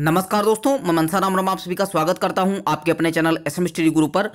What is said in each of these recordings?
नमस्कार दोस्तों मैं मनसाराम राम आप सभी का स्वागत करता हूं आपके अपने चैनल एस एम स्टडी गुरु पर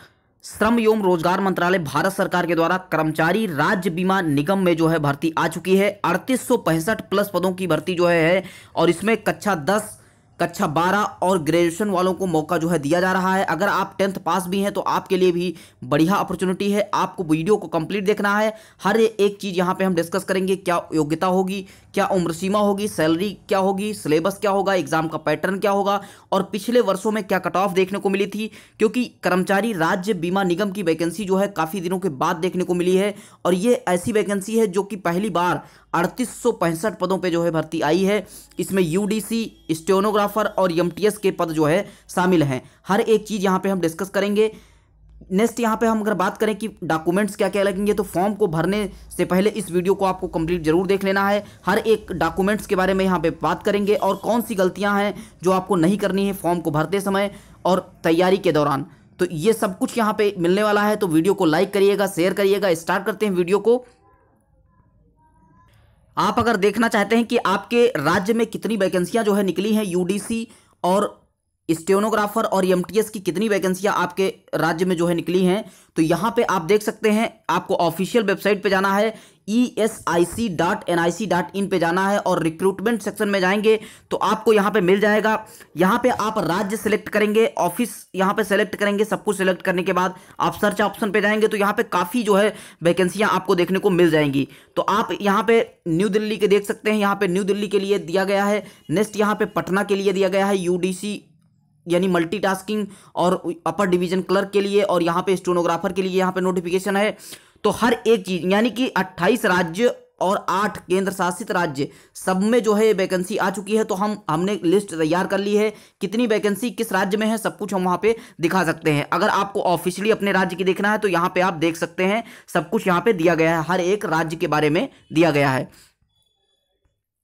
श्रम एवं रोजगार मंत्रालय भारत सरकार के द्वारा कर्मचारी राज्य बीमा निगम में जो है भर्ती आ चुकी है अड़तीस प्लस पदों की भर्ती जो है और इसमें कक्षा दस कक्षा बारह और ग्रेजुएशन वालों को मौका जो है दिया जा रहा है अगर आप टेंथ पास भी हैं तो आपके लिए भी बढ़िया अपॉर्चुनिटी है आपको वीडियो को कंप्लीट देखना है हर एक चीज़ यहाँ पे हम डिस्कस करेंगे क्या योग्यता होगी क्या उम्र सीमा होगी सैलरी क्या होगी सिलेबस क्या होगा एग्जाम का पैटर्न क्या होगा और पिछले वर्षों में क्या कट ऑफ देखने को मिली थी क्योंकि कर्मचारी राज्य बीमा निगम की वैकेंसी जो है काफ़ी दिनों के बाद देखने को मिली है और ये ऐसी वैकेंसी है जो कि पहली बार अड़तीस पदों पर जो है भर्ती आई है इसमें यू डी स्टेनोग्राफ फोटोग्राफर और एम के पद जो है शामिल हैं हर एक चीज़ यहाँ पे हम डिस्कस करेंगे नेक्स्ट यहाँ पे हम अगर बात करें कि डॉक्यूमेंट्स क्या क्या लगेंगे तो फॉर्म को भरने से पहले इस वीडियो को आपको कंप्लीट जरूर देख लेना है हर एक डॉक्यूमेंट्स के बारे में यहाँ पे बात करेंगे और कौन सी गलतियाँ हैं जो आपको नहीं करनी है फॉर्म को भरते समय और तैयारी के दौरान तो ये सब कुछ यहाँ पर मिलने वाला है तो वीडियो को लाइक करिएगा शेयर करिएगा स्टार्ट करते हैं वीडियो को आप अगर देखना चाहते हैं कि आपके राज्य में कितनी वैकेंसियां जो है निकली हैं यूडीसी और स्टेनोग्राफर और एमटीएस e की कितनी वैकेंसियां आपके राज्य में जो है निकली हैं तो यहां पे आप देख सकते हैं आपको ऑफिशियल वेबसाइट पे जाना है E S I C dot N I C dot in जाना है और रिक्रूटमेंट सेक्शन में जाएंगे तो आपको यहाँ पे मिल जाएगा यहाँ पे आप राज्य सेलेक्ट करेंगे ऑफिस यहाँ पे सेलेक्ट करेंगे सब कुछ सेलेक्ट करने के बाद आप सर्च ऑप्शन पे जाएंगे तो यहाँ पे काफ़ी जो है वैकेंसियाँ आपको देखने को मिल जाएंगी तो आप यहाँ पे न्यू दिल्ली के देख सकते हैं यहाँ पे न्यू दिल्ली के लिए दिया गया है नेक्स्ट यहाँ पे पटना के लिए दिया गया है यू यानी मल्टीटास्किंग और अपर डिवीजन क्लर्क के लिए और यहाँ पे स्टोनोग्राफर के लिए यहाँ पे नोटिफिकेशन है तो हर एक चीज यानी कि अट्ठाईस राज्य और आठ केंद्र शासित राज्य सब में जो है वैकेंसी आ चुकी है तो हम हमने लिस्ट तैयार कर ली है कितनी वैकेंसी किस राज्य में है सब कुछ हम वहां पे दिखा सकते हैं अगर आपको ऑफिशियली अपने राज्य की देखना है तो यहाँ पे आप देख सकते हैं सब कुछ यहाँ पे दिया गया है हर एक राज्य के बारे में दिया गया है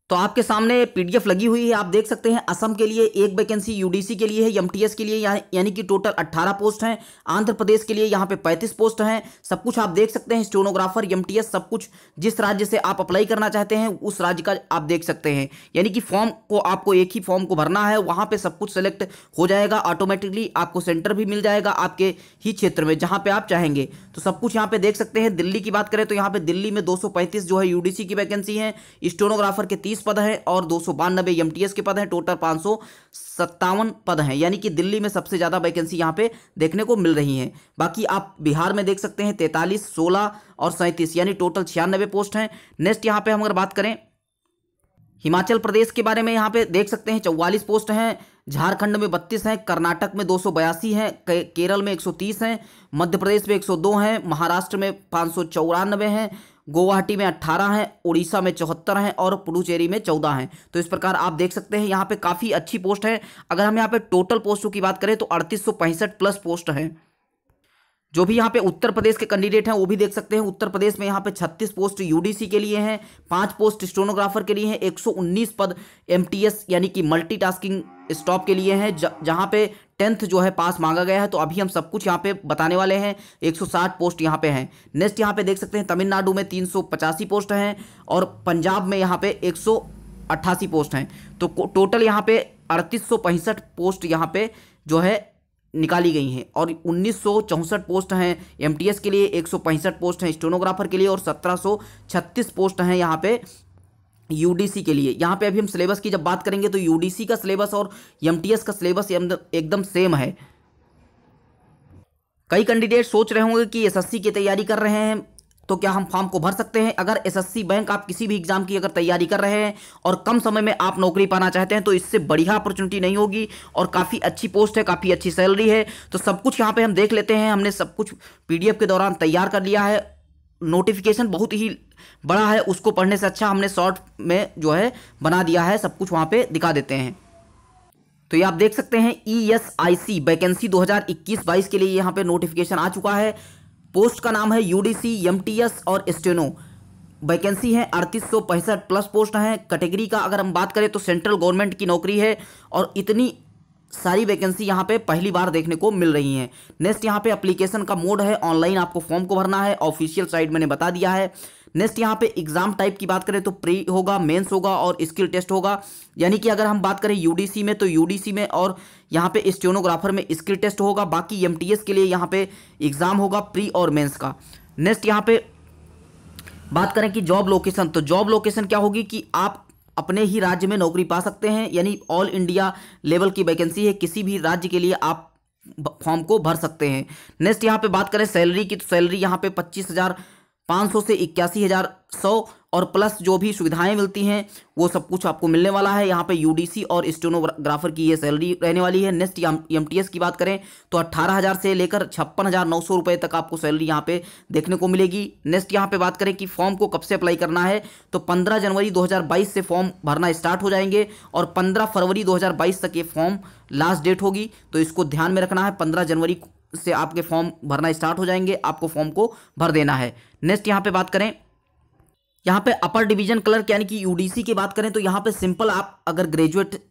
तो आपके सामने पीडीएफ लगी हुई है आप देख सकते हैं असम के लिए एक वैकेंसी यूडीसी के लिए है एमटीएस के लिए यानी कि टोटल 18 पोस्ट हैं आंध्र प्रदेश के लिए यहाँ पे 35 पोस्ट हैं सब कुछ आप देख सकते हैं स्टोनोग्राफर एमटीएस सब कुछ जिस राज्य से आप अप्लाई करना चाहते हैं उस राज्य का आप देख सकते हैं यानी कि फॉर्म को आपको एक ही फॉर्म को भरना है वहाँ पर सब कुछ सेलेक्ट हो जाएगा ऑटोमेटिकली आपको सेंटर भी मिल जाएगा आपके ही क्षेत्र में जहाँ पर आप चाहेंगे तो सब कुछ यहाँ पर देख सकते हैं दिल्ली की बात करें तो यहाँ पर दिल्ली में दो जो है यू की वैकेंसी है स्टोनोग्राफर के तीस पद हैं और दो सौ बानबे एमटीएस के पद हैं टोटल पाँच सौ सत्तावन पद हैं यानी कि दिल्ली में सबसे ज़्यादा वैकेंसी यहाँ पे देखने को मिल रही हैं बाकी आप बिहार में देख सकते हैं तैंतालीस सोलह और सैंतीस यानी टोटल छियानबे पोस्ट हैं नेक्स्ट यहाँ पर हम अगर बात करें हिमाचल प्रदेश के बारे में यहाँ पे देख सकते हैं चौवालीस पोस्ट हैं झारखंड में बत्तीस हैं कर्नाटक में दो सौ बयासी हैं केरल में एक सौ तीस हैं मध्य प्रदेश में एक सौ दो हैं महाराष्ट्र में पाँच सौ चौरानवे हैं गुवाहाटी में अट्ठारह हैं उड़ीसा में चौहत्तर हैं और पुडुचेरी में चौदह हैं तो इस प्रकार आप देख सकते हैं यहाँ पे काफ़ी अच्छी पोस्ट है अगर हम यहाँ पे टोटल पोस्टों की बात करें तो अड़तीस प्लस पोस्ट हैं जो भी यहाँ पे उत्तर प्रदेश के कैंडिडेट हैं वो भी देख सकते हैं उत्तर प्रदेश में यहाँ पे 36 पोस्ट यूडीसी के लिए हैं पांच पोस्ट स्टोनोग्राफर के लिए हैं 119 पद एमटीएस यानी कि मल्टीटास्किंग स्टॉप के लिए हैं जहाँ पे टेंथ जो है पास मांगा गया है तो अभी हम सब कुछ यहाँ पे बताने वाले हैं 160 पोस्ट यहाँ पे हैं नेक्स्ट यहाँ पे देख सकते हैं तमिलनाडु में तीन पोस्ट हैं और पंजाब में यहाँ पे एक पोस्ट हैं तो टोटल यहाँ पे अड़तीस पोस्ट यहाँ पे जो है निकाली गई हैं और उन्नीस पोस्ट हैं एमटीएस के लिए एक पोस्ट हैं स्टोनोग्राफर के लिए और 1736 पोस्ट हैं यहाँ पे यूडीसी के लिए यहाँ पे अभी हम सिलेबस की जब बात करेंगे तो यूडीसी का सिलेबस और एमटीएस का सिलेबस एकदम सेम है कई कैंडिडेट सोच रहे होंगे कि एसएससी की तैयारी कर रहे हैं तो क्या हम फॉर्म को भर सकते हैं अगर एसएससी बैंक आप किसी भी एग्जाम की अगर तैयारी कर रहे हैं और कम समय में आप नौकरी पाना चाहते हैं तो इससे बढ़िया अपॉर्चुनिटी नहीं होगी और काफ़ी अच्छी पोस्ट है काफ़ी अच्छी सैलरी है तो सब कुछ यहाँ पर हम देख लेते हैं हमने सब कुछ पी के दौरान तैयार कर लिया है नोटिफिकेशन बहुत ही बड़ा है उसको पढ़ने से अच्छा हमने शॉर्ट में जो है बना दिया है सब कुछ वहाँ पे दिखा देते हैं तो ये आप देख सकते हैं ई एस आई सी वैकेंसी दो हज़ार के लिए यहाँ पे नोटिफिकेशन आ चुका है पोस्ट का नाम है यूडीसी एमटीएस और स्टेनो वैकेंसी है अड़तीस सौ पैंसठ प्लस पोस्ट हैं कैटेगरी का अगर हम बात करें तो सेंट्रल गवर्नमेंट की नौकरी है और इतनी सारी वैकेंसी यहाँ पे पहली बार देखने को मिल रही हैं नेक्स्ट यहाँ पे एप्लीकेशन का मोड है ऑनलाइन आपको फॉर्म को भरना है ऑफिशियल साइट मैंने बता दिया है नेक्स्ट यहाँ पे एग्जाम टाइप की बात करें तो प्री होगा मेंस होगा और स्किल टेस्ट होगा यानी कि अगर हम बात करें यूडीसी में तो यूडीसी में और यहाँ पे स्टेनोग्राफर में स्किल टेस्ट होगा बाकी एमटीएस के लिए यहाँ पे एग्जाम होगा प्री और मेंस का नेक्स्ट यहाँ पे बात करें कि जॉब लोकेशन तो जॉब लोकेशन क्या होगी कि आप अपने ही राज्य में नौकरी पा सकते हैं यानी ऑल इंडिया लेवल की वैकेंसी है किसी भी राज्य के लिए आप फॉर्म को भर सकते हैं नेक्स्ट यहाँ पे बात करें सैलरी की तो सैलरी यहाँ पे पच्चीस हज़ार पाँच से इक्यासी हज़ार सौ और प्लस जो भी सुविधाएं मिलती हैं वो सब कुछ आपको मिलने वाला है यहाँ पे यूडीसी और स्टेनोग्राफर की ये सैलरी रहने वाली है नेक्स्ट एम टी की बात करें तो अट्ठारह हज़ार से लेकर छप्पन हज़ार नौ सौ रुपये तक आपको सैलरी यहाँ पे देखने को मिलेगी नेक्स्ट यहाँ पे बात करें कि फॉर्म को कब से अप्लाई करना है तो पंद्रह जनवरी दो से फॉर्म भरना स्टार्ट हो जाएंगे और पंद्रह फरवरी दो तक ये फॉर्म लास्ट डेट होगी तो इसको ध्यान में रखना है पंद्रह जनवरी से आपके फॉर्म भरना स्टार्ट हो जाएंगे आपको फॉर्म को भर देना है नेक्स्ट यहाँ पे बात करें यहाँ पे अपर डिवीजन क्लर्क यानी कि यूडीसी की बात करें तो यहाँ पे सिंपल आप अगर ग्रेजुएट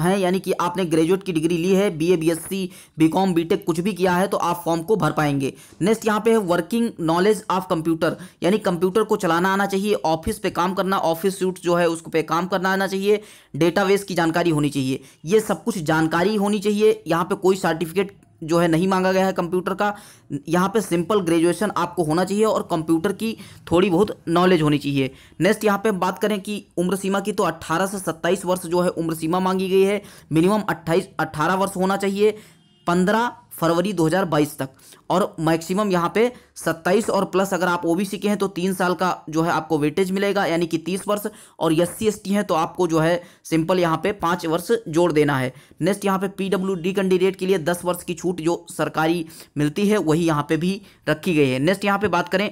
हैं यानी कि आपने ग्रेजुएट की डिग्री ली है बीए बीएससी बीकॉम बीटेक कुछ भी किया है तो आप फॉर्म को भर पाएंगे नेक्स्ट यहाँ पे है वर्किंग नॉलेज ऑफ कंप्यूटर यानी कंप्यूटर को चलाना आना चाहिए ऑफिस पे काम करना ऑफिस सूट जो है उसको पे काम करना आना चाहिए डेटाबेस की जानकारी होनी चाहिए ये सब कुछ जानकारी होनी चाहिए यहाँ पर कोई सर्टिफिकेट जो है नहीं मांगा गया है कंप्यूटर का यहाँ पे सिंपल ग्रेजुएशन आपको होना चाहिए और कंप्यूटर की थोड़ी बहुत नॉलेज होनी चाहिए नेक्स्ट यहाँ पे बात करें कि उम्र सीमा की तो 18 से 27 वर्ष जो है उम्र सीमा मांगी गई है मिनिमम 28 18 वर्ष होना चाहिए पंद्रह फरवरी 2022 तक और मैक्सिमम यहाँ पे 27 और प्लस अगर आप ओबीसी के हैं तो तीन साल का जो है आपको वेटेज मिलेगा यानी कि 30 वर्ष और एस सी हैं तो आपको जो है सिंपल यहाँ पे पाँच वर्ष जोड़ देना है नेक्स्ट यहाँ पे डी कैंडिडेट के लिए 10 वर्ष की छूट जो सरकारी मिलती है वही यहाँ पे भी रखी गई है नेक्स्ट यहाँ पर बात करें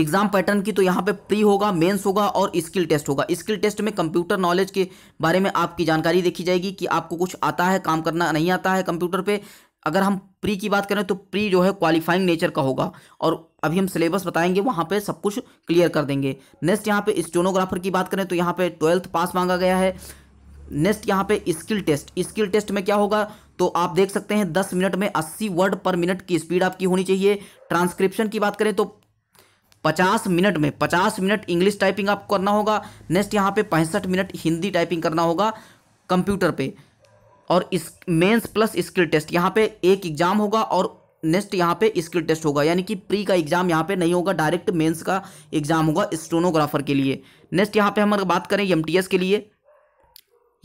एग्जाम पैटर्न की तो यहाँ पे प्री होगा मेंस होगा और स्किल टेस्ट होगा स्किल टेस्ट में कंप्यूटर नॉलेज के बारे में आपकी जानकारी देखी जाएगी कि आपको कुछ आता है काम करना नहीं आता है कंप्यूटर पे अगर हम प्री की बात करें तो प्री जो है क्वालिफाइंग नेचर का होगा और अभी हम सिलेबस बताएंगे वहाँ पे सब कुछ क्लियर कर देंगे नेक्स्ट यहाँ पे स्टोनोग्राफर की बात करें तो यहाँ पे ट्वेल्थ पास मांगा गया है नेक्स्ट यहाँ पे स्किल टेस्ट स्किल टेस्ट में क्या होगा तो आप देख सकते हैं दस मिनट में अस्सी वर्ड पर मिनट की स्पीड आपकी होनी चाहिए ट्रांसक्रिप्शन की बात करें तो पचास मिनट में पचास मिनट इंग्लिश टाइपिंग आपको करना होगा नेक्स्ट यहाँ पे पैंसठ मिनट हिंदी टाइपिंग करना होगा कंप्यूटर पे और इस मेंस प्लस स्किल टेस्ट यहाँ पे एक एग्जाम होगा और नेक्स्ट यहाँ पे स्किल टेस्ट होगा यानी कि प्री का एग्जाम यहाँ पे नहीं होगा डायरेक्ट मेंस का एग्जाम होगा स्टोनोग्राफर के लिए नेक्स्ट यहाँ पे हम बात करें एम के लिए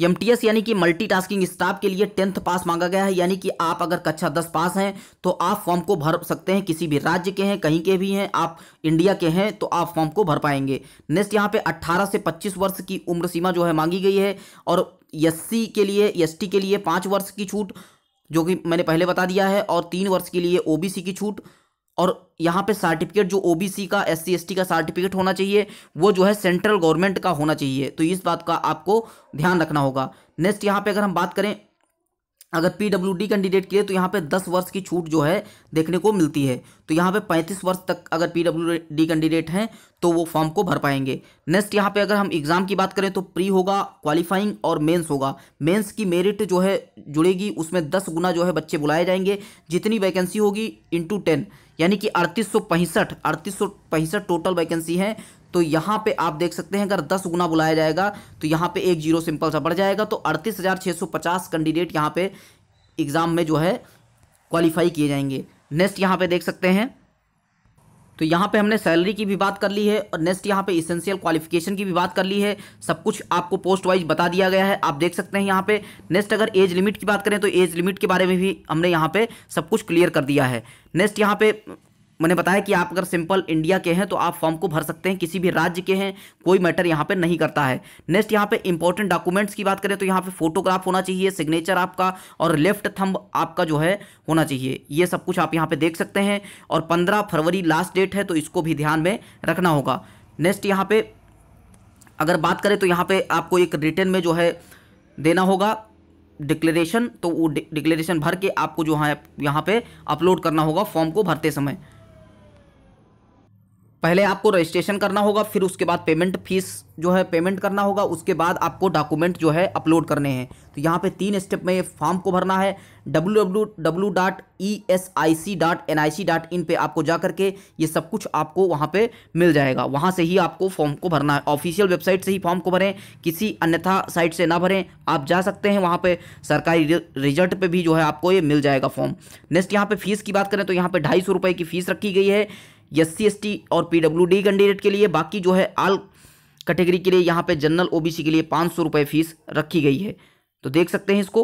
एम यानी कि मल्टीटास्किंग स्टाफ के लिए टेंथ पास मांगा गया है यानी कि आप अगर कक्षा दस पास हैं तो आप फॉर्म को भर सकते हैं किसी भी राज्य के हैं कहीं के भी हैं आप इंडिया के हैं तो आप फॉर्म को भर पाएंगे नेक्स्ट यहाँ पे अट्ठारह से पच्चीस वर्ष की उम्र सीमा जो है मांगी गई है और एस के लिए एस के लिए पाँच वर्ष की छूट जो कि मैंने पहले बता दिया है और तीन वर्ष के लिए ओ की छूट और यहाँ पे सर्टिफिकेट जो ओबीसी का एस सी का सर्टिफिकेट होना चाहिए वो जो है सेंट्रल गवर्नमेंट का होना चाहिए तो इस बात का आपको ध्यान रखना होगा नेक्स्ट यहाँ पे अगर हम बात करें अगर डी कैंडिडेट के लिए तो यहाँ पे 10 वर्ष की छूट जो है देखने को मिलती है तो यहाँ पे 35 वर्ष तक अगर डी कैंडिडेट हैं तो वो फॉर्म को भर पाएंगे नेक्स्ट यहाँ पे अगर हम एग्ज़ाम की बात करें तो प्री होगा क्वालिफाइंग और मेंस होगा मेंस की मेरिट जो है जुड़ेगी उसमें दस गुना जो है बच्चे बुलाए जाएंगे जितनी वैकेंसी होगी इंटू टेन यानी कि अड़तीस सौ पैंसठ अड़तीस सौ पैंसठ टोटल वैकेंसी है तो यहाँ पे आप देख सकते हैं अगर दस गुना बुलाया जाएगा तो यहाँ पे एक जीरो सिंपल सा बढ़ जाएगा तो अड़तीस हज़ार छः सौ पचास कैंडिडेट यहाँ पे एग्ज़ाम में जो है क्वालिफाई किए जाएंगे नेक्स्ट यहाँ पे देख सकते हैं तो यहाँ पे हमने सैलरी की भी बात कर ली है और नेक्स्ट यहाँ पे इसेंशियल क्वालिफिकेशन की भी बात कर ली है सब कुछ आपको पोस्ट वाइज बता दिया गया है आप देख सकते हैं यहाँ पे नेक्स्ट अगर एज लिमिट की बात करें तो एज लिमिट के बारे में भी हमने यहाँ पे सब कुछ क्लियर कर दिया है नेक्स्ट यहाँ पे मैंने बताया कि आप अगर सिंपल इंडिया के हैं तो आप फॉर्म को भर सकते हैं किसी भी राज्य के हैं कोई मैटर यहाँ पे नहीं करता है नेक्स्ट यहाँ पे इंपॉर्टेंट डॉक्यूमेंट्स की बात करें तो यहाँ पे फोटोग्राफ होना चाहिए सिग्नेचर आपका और लेफ्ट थंब आपका जो है होना चाहिए ये सब कुछ आप यहाँ पर देख सकते हैं और पंद्रह फरवरी लास्ट डेट है तो इसको भी ध्यान में रखना होगा नेक्स्ट यहाँ पर अगर बात करें तो यहाँ पे आपको एक रिटर्न में जो है देना होगा डिक्लेरेशन तो वो डिक्लेरेशन भर के आपको जो है यहाँ पे अपलोड करना होगा फॉर्म को भरते समय पहले आपको रजिस्ट्रेशन करना होगा फिर उसके बाद पेमेंट फीस जो है पेमेंट करना होगा उसके बाद आपको डॉक्यूमेंट जो है अपलोड करने हैं तो यहाँ पे तीन स्टेप में फॉर्म को भरना है W W W dot E S I C dot N I C dot in आपको जा करके ये सब कुछ आपको वहाँ पे मिल जाएगा वहाँ से ही आपको फॉर्म को भरना है ऑफिशियल वेबसाइट से ही फॉर्म को भरें किसी अन्यथा साइट से ना भरें आप जा सकते हैं वहाँ पर सरकारी रिजल्ट पर भी जो है आपको ये मिल जाएगा फॉर्म नेक्स्ट यहाँ पर फीस की बात करें तो यहाँ पर ढाई सौ रुपये की फ़ीस रखी गई है एस सी और डी कैंडिडेट के लिए बाकी जो है आल कैटेगरी के लिए यहाँ पे जनरल ओबीसी के लिए पाँच सौ रुपये फीस रखी गई है तो देख सकते हैं इसको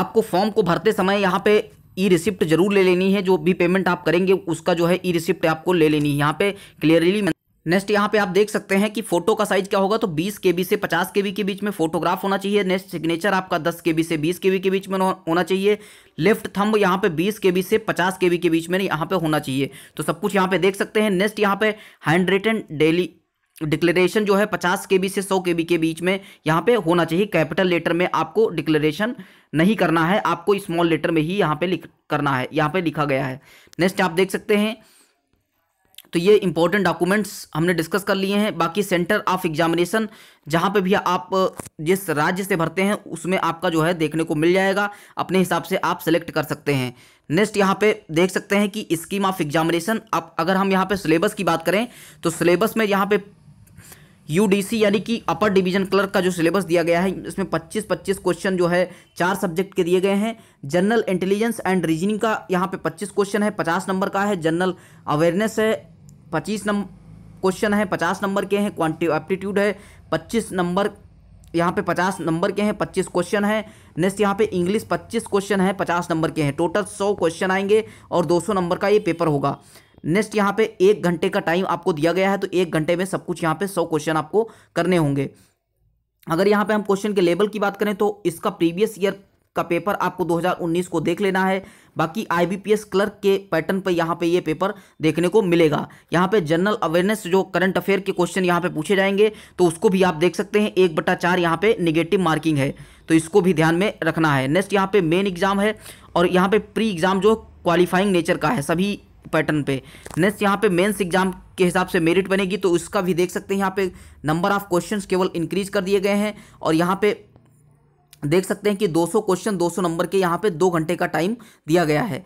आपको फॉर्म को भरते समय यहाँ पे ई रिसिप्ट जरूर ले लेनी है जो भी पेमेंट आप करेंगे उसका जो है ई रिसिप्ट आपको ले लेनी है यहाँ पे क्लियरली नेक्स्ट यहाँ पे आप देख सकते हैं कि फोटो का साइज क्या होगा तो 20 के से 50 के के बीच में फोटोग्राफ होना चाहिए नेक्स्ट सिग्नेचर आपका 10 के से 20 के के बीच में होना चाहिए लेफ्ट थंब यहाँ पे 20 के से 50 के के बीच में यहाँ पे होना चाहिए तो सब कुछ यहाँ पे देख सकते हैं नेक्स्ट यहाँ पे हैंड रिटन डेली डिक्लेरेशन जो है पचास के से सौ के के बीच में यहाँ पे होना चाहिए कैपिटल लेटर में आपको डिक्लेरेशन नहीं करना है आपको स्मॉल लेटर में ही यहाँ पे लिख करना है यहाँ पे लिखा गया है नेक्स्ट आप देख सकते हैं तो ये इंपॉर्टेंट डॉक्यूमेंट्स हमने डिस्कस कर लिए हैं बाकी सेंटर ऑफ एग्जामिनेशन जहाँ पे भी आप जिस राज्य से भरते हैं उसमें आपका जो है देखने को मिल जाएगा अपने हिसाब से आप सेलेक्ट कर सकते हैं नेक्स्ट यहाँ पे देख सकते हैं कि स्कीम ऑफ एग्जामिनेशन अब अगर हम यहाँ पे सिलेबस की बात करें तो सिलेबस में यहाँ पे यूडीसी यानी कि अपर डिवीजन क्लर्क का जो सिलेबस दिया गया है इसमें 25-25 क्वेश्चन जो है चार सब्जेक्ट के दिए गए हैं जनरल इंटेलिजेंस एंड रीजनिंग का यहाँ पे 25 क्वेश्चन है 50 नंबर का है जनरल अवेयरनेस है पच्चीस नंबर क्वेश्चन है पचास नंबर के हैं क्वान्टी एप्टीट्यूड है पच्चीस नंबर यहाँ पे पचास नंबर के हैं पच्चीस क्वेश्चन है नेक्स्ट यहाँ पे इंग्लिश पच्चीस क्वेश्चन है पचास नंबर के हैं टोटल सौ क्वेश्चन आएंगे और दो सौ नंबर का ये पेपर होगा नेक्स्ट यहाँ पे एक घंटे का टाइम आपको दिया गया है तो एक घंटे में सब कुछ यहाँ पे सौ क्वेश्चन आपको करने होंगे अगर यहाँ पे हम क्वेश्चन के लेवल की बात करें तो इसका प्रीवियस ईयर इसका पेपर आपको 2019 को देख लेना है बाकी आईबीपीएस क्लर्क के पैटर्न पर यहाँ पे ये पेपर देखने को मिलेगा यहाँ पे जनरल अवेयरनेस जो करंट अफेयर के क्वेश्चन यहाँ पे पूछे जाएंगे तो उसको भी आप देख सकते हैं एक बटा चार यहाँ पे निगेटिव मार्किंग है तो इसको भी ध्यान में रखना है नेक्स्ट यहाँ पे मेन एग्जाम है और यहाँ पे प्री एग्जाम जो क्वालिफाइंग नेचर का है सभी पैटर्न पे नेक्स्ट यहाँ पे मेंस एग्जाम के हिसाब से मेरिट बनेगी तो उसका भी देख सकते हैं यहाँ पे नंबर ऑफ क्वेश्चंस केवल इंक्रीज कर दिए गए हैं और यहाँ पे देख सकते हैं कि 200 क्वेश्चन 200 नंबर के यहाँ पे दो घंटे का टाइम दिया गया है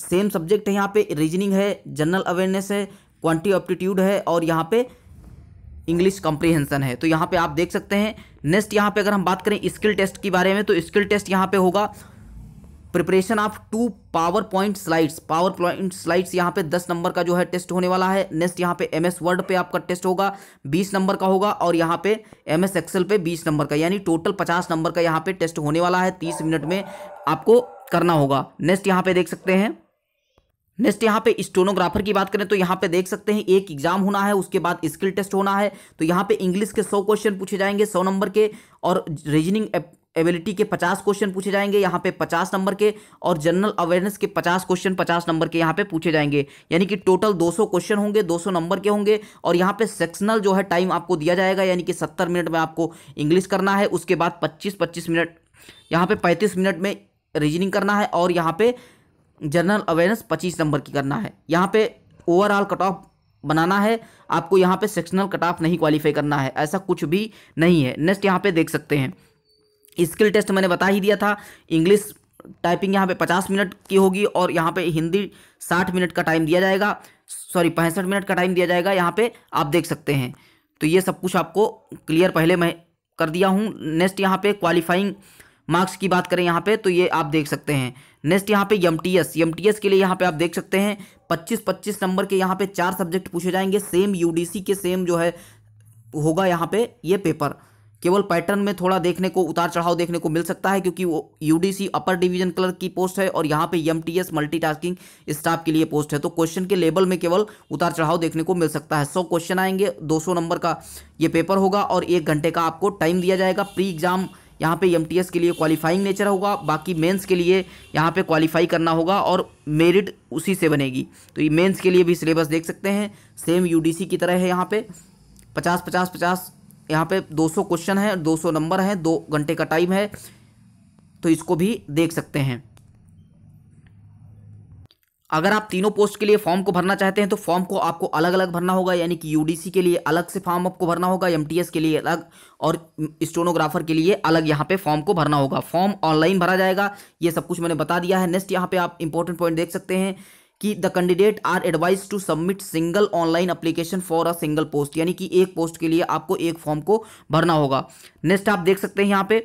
सेम सब्जेक्ट है यहाँ पे रीजनिंग है जनरल अवेयरनेस है क्वान्टी ऑप्टीट्यूड है और यहाँ पे इंग्लिश कॉम्प्रीहेंसन है तो यहाँ पे आप देख सकते हैं नेक्स्ट यहाँ पे अगर हम बात करें स्किल टेस्ट के बारे में तो स्किल टेस्ट यहाँ पे होगा preparation of two PowerPoint slides PowerPoint slides यहाँ पे दस नंबर का जो है टेस्ट होने वाला है नेक्स्ट यहाँ पे एम एस वर्ड पे आपका टेस्ट होगा बीस नंबर का होगा और यहाँ पे एम एस एक्सेल पे बीस नंबर का यानी टोटल पचास नंबर का यहाँ पे टेस्ट होने वाला है तीस मिनट में आपको करना होगा नेक्स्ट यहाँ पे देख सकते हैं नेक्स्ट यहाँ पे स्टोनोग्राफर की बात करें तो यहाँ पे देख सकते हैं एक एग्जाम होना है उसके बाद स्किल टेस्ट होना है तो यहाँ पे इंग्लिश के सौ क्वेश्चन पूछे जाएंगे सौ नंबर के और रीजनिंग एबिलिटी के 50 क्वेश्चन पूछे जाएंगे यहाँ पे 50 नंबर के और जनरल अवेयरनेस के 50 क्वेश्चन 50 नंबर के यहाँ पे पूछे जाएंगे यानी कि टोटल 200 क्वेश्चन होंगे 200 नंबर के होंगे और यहाँ पे सेक्शनल जो है टाइम आपको दिया जाएगा यानी कि 70 मिनट में आपको इंग्लिश करना है उसके बाद पच्चीस पच्चीस मिनट यहाँ पर पैंतीस मिनट में रीजनिंग करना है और यहाँ पर जनरल अवेयरनेस पच्चीस नंबर की करना है यहाँ पर ओवरऑल कट ऑफ बनाना है आपको यहाँ पे सेक्शनल कट ऑफ नहीं क्वालिफाई करना है ऐसा कुछ भी नहीं है नेक्स्ट यहाँ पे देख सकते हैं स्किल टेस्ट मैंने बता ही दिया था इंग्लिश टाइपिंग यहाँ पे पचास मिनट की होगी और यहाँ पे हिंदी साठ मिनट का टाइम दिया जाएगा सॉरी पैंसठ मिनट का टाइम दिया जाएगा यहाँ पे आप देख सकते हैं तो ये सब कुछ आपको क्लियर पहले मैं कर दिया हूँ नेक्स्ट यहाँ पे क्वालिफाइंग मार्क्स की बात करें यहाँ पे तो ये आप देख सकते हैं नेक्स्ट यहाँ पे M T S T S के लिए यहाँ पे आप देख सकते हैं पच्चीस पच्चीस नंबर के यहाँ पे चार सब्जेक्ट पूछे जाएंगे सेम यू डी सी के सेम जो है होगा यहाँ पे ये पेपर केवल पैटर्न में थोड़ा देखने को उतार चढ़ाव देखने को मिल सकता है क्योंकि वो यूडीसी अपर डिवीजन क्लर्क की पोस्ट है और यहाँ पे एमटीएस मल्टीटास्किंग स्टाफ के लिए पोस्ट है तो क्वेश्चन के लेवल में केवल उतार चढ़ाव देखने को मिल सकता है सौ क्वेश्चन आएंगे सौ नंबर का ये पेपर होगा और एक घंटे का आपको टाइम दिया जाएगा प्री एग्जाम यहाँ पे एम e के लिए क्वालिफाइंग नेचर होगा बाकी मेंस के लिए यहाँ पे क्वालिफाई करना होगा और मेरिट उसी से बनेगी तो ये मेंस के लिए भी सिलेबस देख सकते हैं सेम यूडीसी की तरह है यहाँ पे पचास पचास पचास यहाँ पे 200 क्वेश्चन है 200 नंबर हैं दो घंटे का टाइम है तो इसको भी देख सकते हैं अगर आप तीनों पोस्ट के लिए फॉर्म को भरना चाहते हैं तो फॉर्म को आपको अलग अलग भरना होगा यानी कि यूडीसी के लिए अलग से फॉर्म आपको भरना होगा एमटीएस के लिए अलग और स्टोनोग्राफर के लिए अलग यहां पे फॉर्म को भरना होगा फॉर्म ऑनलाइन भरा जाएगा ये सब कुछ मैंने बता दिया है नेक्स्ट यहां पे आप इंपॉर्टेंट पॉइंट देख सकते हैं कि the candidate are advise to submit single online application for a single post यानी कि एक पोस्ट के लिए आपको एक फॉर्म को भरना होगा नेक्स्ट आप देख सकते हैं यहाँ पे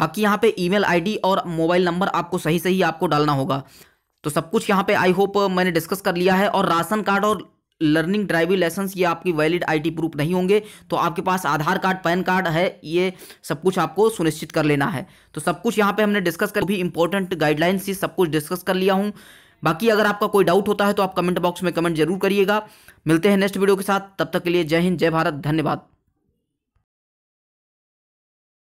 बाकी यहाँ पे ईमेल आईडी और मोबाइल नंबर आपको सही सही आपको डालना होगा तो सब कुछ यहाँ पे आई होप मैंने डिस्कस कर लिया है और राशन कार्ड और लर्निंग ड्राइविंग लाइसेंस ये आपकी वैलिड आईटी प्रूफ नहीं होंगे तो आपके पास आधार कार्ड पैन कार्ड है ये सब कुछ आपको सुनिश्चित कर लेना है तो सब कुछ यहाँ पे हमने डिस्कस कर भी इंपॉर्टेंट गाइडलाइंस ये सब कुछ डिस्कस कर लिया हूँ बाकी अगर आपका कोई डाउट होता है तो आप कमेंट बॉक्स में कमेंट जरूर करिएगा मिलते हैं नेक्स्ट वीडियो के साथ तब तक के लिए जय हिंद जय भारत धन्यवाद